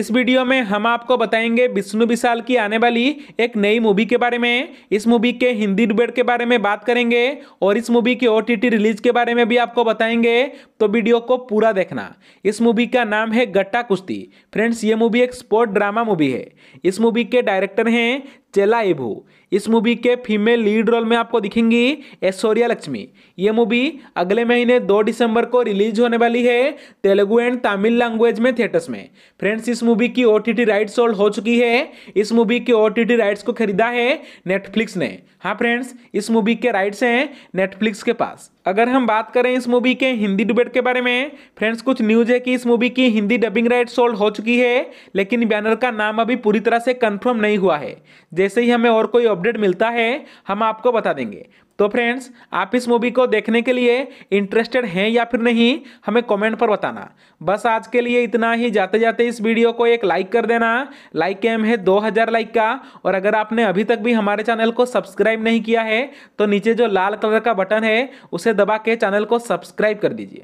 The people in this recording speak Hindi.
इस वीडियो में हम आपको बताएंगे विष्णु विशाल की आने वाली एक नई मूवी के बारे में इस मूवी के हिंदी डिबेट के बारे में बात करेंगे और इस मूवी के ओ रिलीज के बारे में भी आपको बताएंगे तो वीडियो को पूरा देखना इस मूवी का नाम है गट्टा कुश्ती फ्रेंड्स ये मूवी एक स्पोर्ट ड्रामा मूवी है इस मूवी के डायरेक्टर हैं चेलाइबू इस मूवी के फीमेल लीड रोल में आपको दिखेंगी ऐश्वर्या लक्ष्मी ये मूवी अगले महीने 2 दिसंबर को रिलीज होने वाली है तेलुगु एंड तमिल लैंग्वेज में थिएटर्स में फ्रेंड्स इस मूवी की ओ टी राइट्स होल्ड हो चुकी है इस मूवी के ओ टी राइट्स को खरीदा है नेटफ्लिक्स ने हाँ फ्रेंड्स इस मूवी के राइट्स हैं नेटफ्लिक्स के पास अगर हम बात करें इस मूवी के हिंदी डिबेट के बारे में फ्रेंड्स कुछ न्यूज है कि इस मूवी की हिंदी डबिंग राइट सोल्ड हो चुकी है लेकिन बैनर का नाम अभी पूरी तरह से कंफर्म नहीं हुआ है जैसे ही हमें और कोई अपडेट मिलता है हम आपको बता देंगे तो फ्रेंड्स आप इस मूवी को देखने के लिए इंटरेस्टेड हैं या फिर नहीं हमें कमेंट पर बताना बस आज के लिए इतना ही जाते जाते इस वीडियो को एक लाइक कर देना लाइक एम है 2000 लाइक का और अगर आपने अभी तक भी हमारे चैनल को सब्सक्राइब नहीं किया है तो नीचे जो लाल कलर का बटन है उसे दबा के चैनल को सब्सक्राइब कर दीजिए